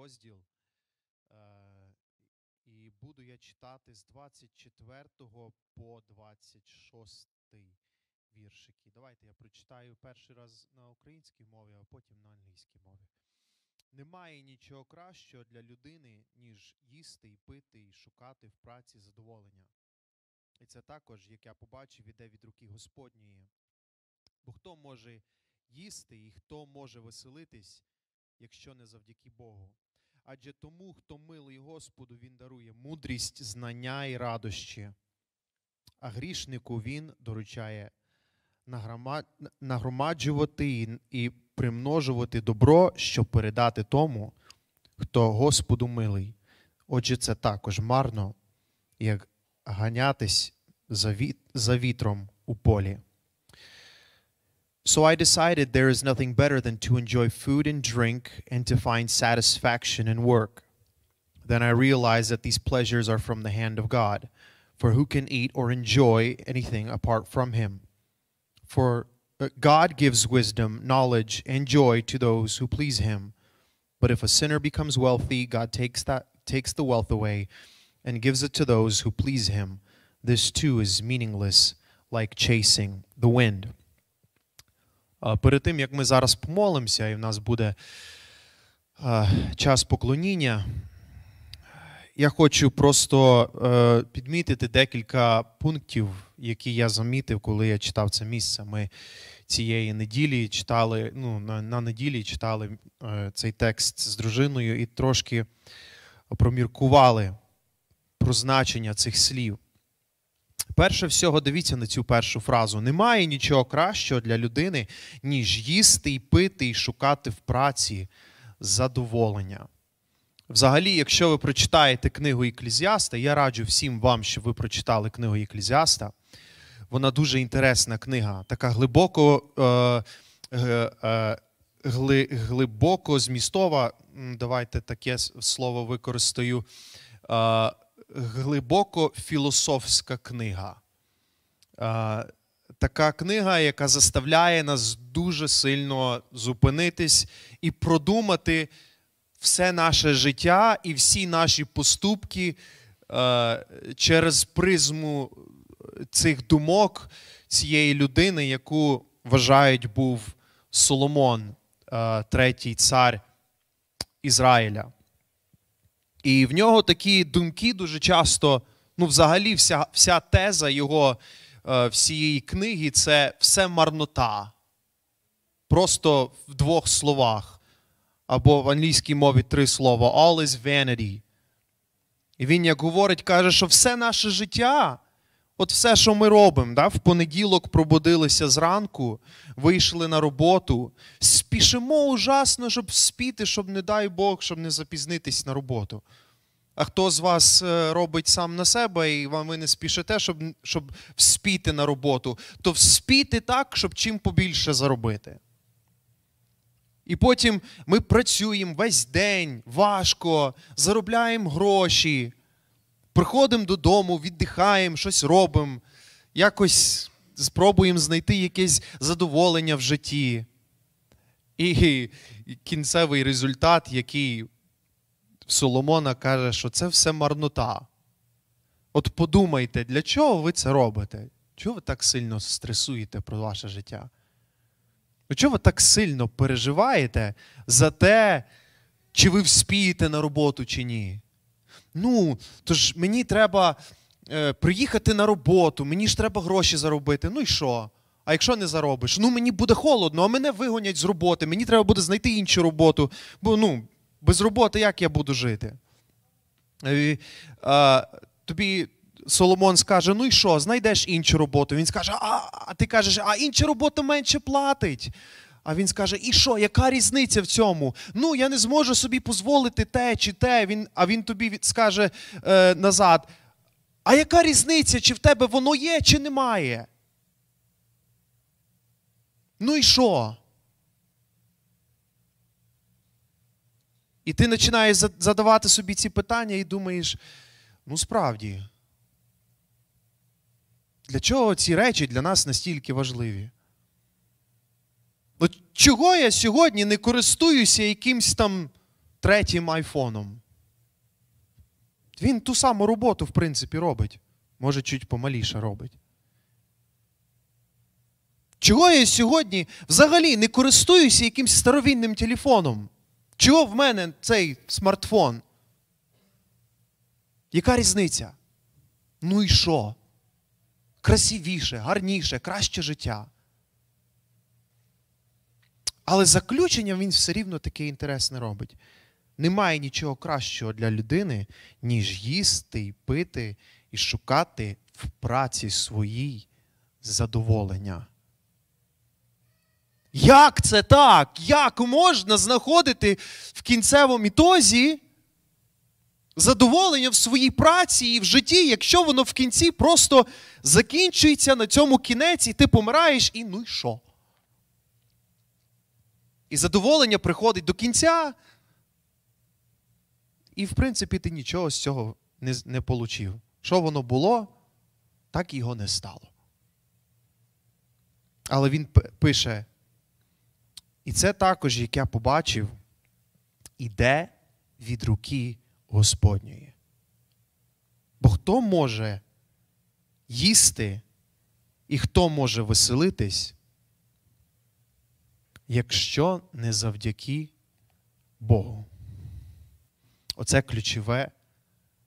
розділ. Е, і буду я читати з 24 по 26 віршики. Давайте я прочитаю перший раз на українській мові, а потім на англійській мові. Немає нічого кращого для людини, ніж їсти і пити, і шукати в праці задоволення. І це також, як я побачив, іде від руки Господньої. Бо хто може їсти і хто може веселитись, якщо не завдяки Богу? адже тому, хто милий Господу, Він дарує мудрість, знання і радощі, а грішнику Він доручає нагромаджувати і примножувати добро, щоб передати тому, хто Господу милий. Отже, це також марно, як ганятись за вітром у полі. So I decided there is nothing better than to enjoy food and drink and to find satisfaction in work. Then I realized that these pleasures are from the hand of God, for who can eat or enjoy anything apart from Him? For uh, God gives wisdom, knowledge, and joy to those who please Him. But if a sinner becomes wealthy, God takes, that, takes the wealth away and gives it to those who please Him. This too is meaningless, like chasing the wind. Перед тим, як ми зараз помолимося, і в нас буде час поклоніння, я хочу просто е, підмітити декілька пунктів, які я замітив, коли я читав це місце. Ми цієї неділі читали, ну, на неділі читали е, цей текст з дружиною і трошки проміркували про значення цих слів. Перше всього, дивіться на цю першу фразу: немає нічого кращого для людини, ніж їсти і пити, і шукати в праці задоволення. Взагалі, якщо ви прочитаєте книгу Еклізіаста, я раджу всім вам, щоб ви прочитали книгу Еклезіаста, Вона дуже інтересна книга, така глибоко е, е, глибоко змістова. Давайте таке слово використаю. Е, глибоко філософська книга. Така книга, яка заставляє нас дуже сильно зупинитись і продумати все наше життя і всі наші поступки е, через призму цих думок цієї людини, яку вважають був Соломон, е, третій цар Ізраїля. І в нього такі думки дуже часто, ну, взагалі, вся вся теза його е, всієї книги це все марнота. Просто в двох словах. Або в англійській мові три слова: all is vanity. І він, як говорить, каже, що все наше життя От все, що ми робимо, да? в понеділок пробудилися зранку, вийшли на роботу, спішимо ужасно, щоб спіти, щоб, не дай Бог, щоб не запізнитись на роботу. А хто з вас е, робить сам на себе, і вам ви не спішите, щоб щоб вспіти на роботу, то вспіти так, щоб чим побільше заробити. І потім ми працюємо весь день важко, заробляємо гроші приходимо додому, віддихаємо, щось робимо, якось спробуємо знайти якесь задоволення в житті. І кінцевий результат, який Соломона каже, що це все марнота. От подумайте, для чого ви це робите? Чого ви так сильно стресуєте про ваше життя? Чого ви так сильно переживаєте за те, чи ви вспієте на роботу, чи ні? ну, тож мені треба е, приїхати на роботу, мені ж треба гроші заробити. Ну і що? А якщо не заробиш? Ну мені буде холодно, а мене вигонять з роботи, мені треба буде знайти іншу роботу. Бо ну, без роботи як я буду жити? Е, і, а, Тобі Соломон скаже: ну і що, знайдеш іншу роботу? Він скаже, а, а ти кажеш, а інша робота менше платить. А він скаже, і що, яка різниця в цьому? Ну, я не зможу собі дозволити те чи те. Він, А він тобі скаже е, назад. А яка різниця, чи в тебе воно є, чи немає? Ну і що? І ти починаєш задавати собі ці питання і думаєш, ну справді, для чого ці речі для нас настільки важливі? От ну, чого я сьогодні не користуюся якимсь там третім айфоном? Він ту саму роботу, в принципі, робить. Може, чуть помаліше робить. Чого я сьогодні взагалі не користуюся якимсь старовінним телефоном? Чого в мене цей смартфон? Яка різниця? Ну і що? Красивіше, гарніше, краще життя. Але заключення він все рівно таке інтересне робить. Немає нічого кращого для людини, ніж їсти пити і шукати в праці своїй задоволення. Як це так? Як можна знаходити в кінцевому ітозі задоволення в своїй праці і в житті, якщо воно в кінці просто закінчується на цьому кінець, і ти помираєш, і ну і що? І задоволення приходить до кінця. І, в принципі, ти нічого з цього не не получив. Що воно було, так його не стало. Але він пише: і це також, як я побачив, іде від руки Господньої. Бо хто може їсти і хто може веселитись якщо не завдяки Богу. Оце ключове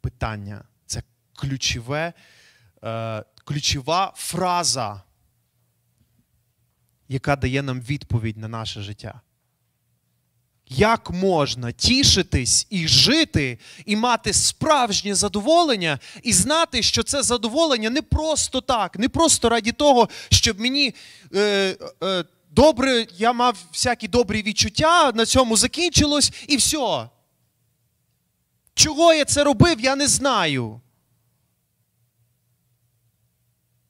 питання, це ключове, е, ключова фраза, яка дає нам відповідь на наше життя. Як можна тішитись і жити, і мати справжнє задоволення, і знати, що це задоволення не просто так, не просто раді того, щоб мені е, е, добре, я мав всякі добрі відчуття, на цьому закінчилось і все. Чого я це робив, я не знаю.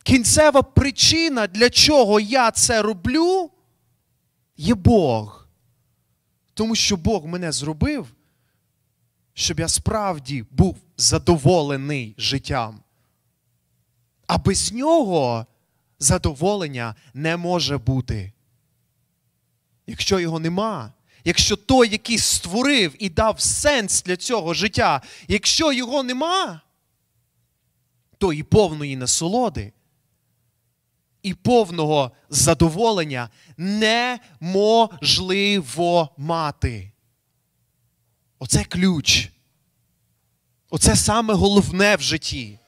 Кінцева причина, для чого я це роблю, є Бог. Тому що Бог мене зробив, щоб я справді був задоволений життям. А без нього задоволення не може бути якщо його нема, якщо той, який створив і дав сенс для цього життя, якщо його нема, то і повної насолоди, і повного задоволення неможливо мати. Оце ключ. Оце саме головне в житті.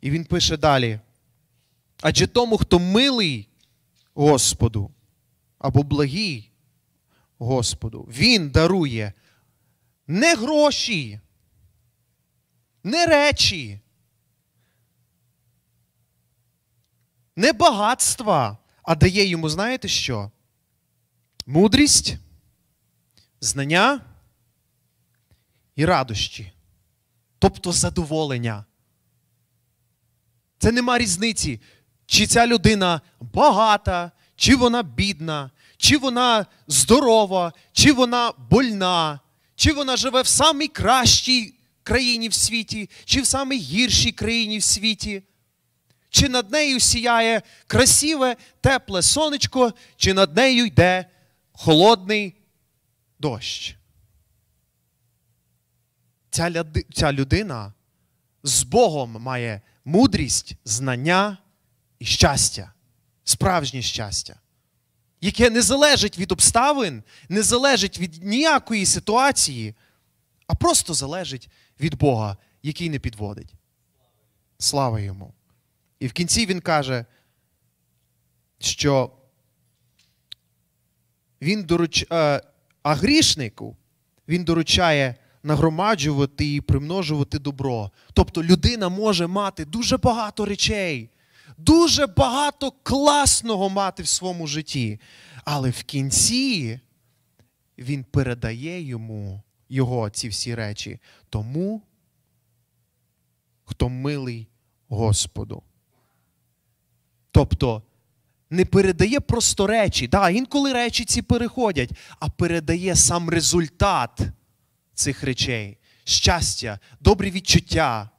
І він пише далі. Адже тому, хто милий, Господу або благій Господу. Він дарує не гроші, не речі, не багатства, а дає йому, знаєте що? Мудрість, знання і радощі, тобто задоволення. Це нема різниці, чи ця людина багата, чи вона бідна, чи вона здорова, чи вона больна, чи вона живе в самій кращій країні в світі, чи в самій гіршій країні в світі. Чи над нею сіяє красиве, тепле сонечко, чи над нею йде холодний дощ. Ця людина з Богом має мудрість, знання, і щастя, справжнє щастя, яке не залежить від обставин, не залежить від ніякої ситуації, а просто залежить від Бога, який не підводить. Слава йому! І в кінці він каже, що він доруч... Е, а грішнику він доручає нагромаджувати і примножувати добро. Тобто людина може мати дуже багато речей, дуже багато класного мати в своєму житті. Але в кінці він передає йому його ці всі речі тому, хто милий Господу. Тобто не передає просто речі. Да, Інколи речі ці переходять, а передає сам результат цих речей: щастя, добрі відчуття,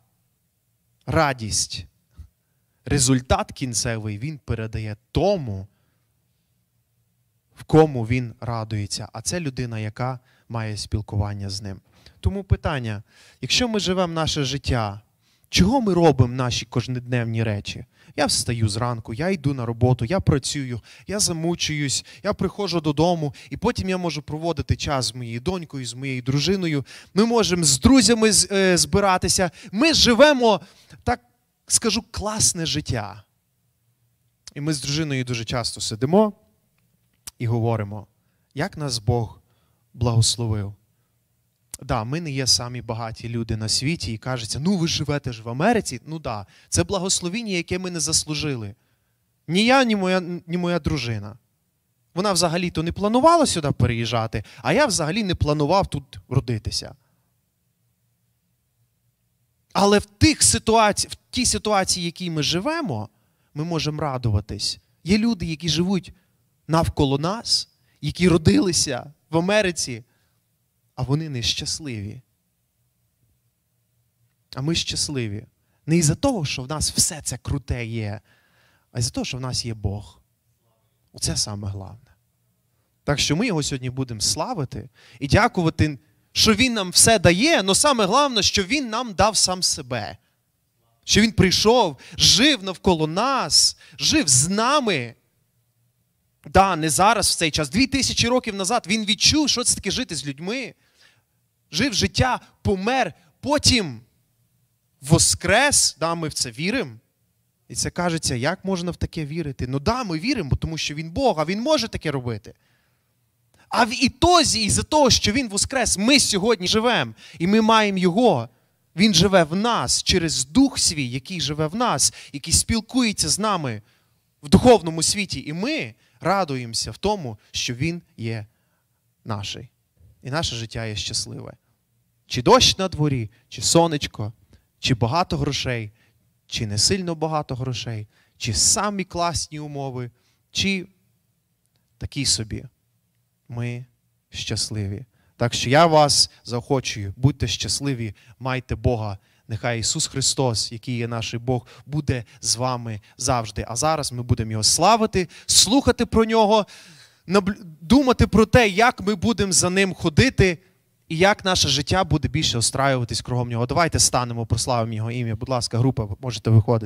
радість результат кінцевий він передає тому, в кому він радується. А це людина, яка має спілкування з ним. Тому питання: якщо ми живемо наше життя, чого ми робимо наші кожнедневні речі? Я встаю зранку, я йду на роботу, я працюю, я замучуюсь, я приходжу додому, і потім я можу проводити час з моєю донькою, з моєю дружиною. Ми можемо з друзями е, збиратися. Ми живемо так скажу, класне життя. І ми з дружиною дуже часто сидимо і говоримо, як нас Бог благословив. Да, ми не є самі багаті люди на світі і кажеться, ну ви живете ж в Америці. Ну да, це благословіння, яке ми не заслужили. Ні я, ні моя ні моя дружина. Вона взагалі то не планувала сюди переїжджати, а я взагалі не планував тут родитися. Але в тих ситуаці, в тій ситуації, в якій ми живемо, ми можемо радуватись. Є люди, які живуть навколо нас, які родилися в Америці, а вони не щасливі. А ми щасливі. Не із-за того, що в нас все це круте є, а із-за того, що в нас є Бог. Оце саме головне. Так що ми його сьогодні будемо славити і дякувати що Він нам все дає, але саме головне, що Він нам дав сам себе. Що Він прийшов, жив навколо нас, жив з нами. Да, не зараз в цей час. Дві тисячі років назад він відчув, що це таке жити з людьми. Жив життя, помер, потім воскрес. Да, Ми в це віримо. І це кажеться, як можна в таке вірити? Ну да, ми віримо, тому що він Бог, а він може таке робити. А в ітозі, із-за того, що Він воскрес, ми сьогодні живемо, і ми маємо Його. Він живе в нас через Дух свій, який живе в нас, який спілкується з нами в духовному світі. І ми радуємося в тому, що Він є нашим, І наше життя є щасливе. Чи дощ на дворі, чи сонечко, чи багато грошей, чи не сильно багато грошей, чи самі класні умови, чи такі собі ми щасливі. Так що я вас заохочую, будьте щасливі, майте Бога. Нехай Ісус Христос, який є наш Бог, буде з вами завжди. А зараз ми будемо його славити, слухати про нього, думати про те, як ми будемо за ним ходити і як наше життя буде більше остраюватись кругом нього. Давайте станемо, прославимо його ім'я. Будь ласка, група, можете виходити.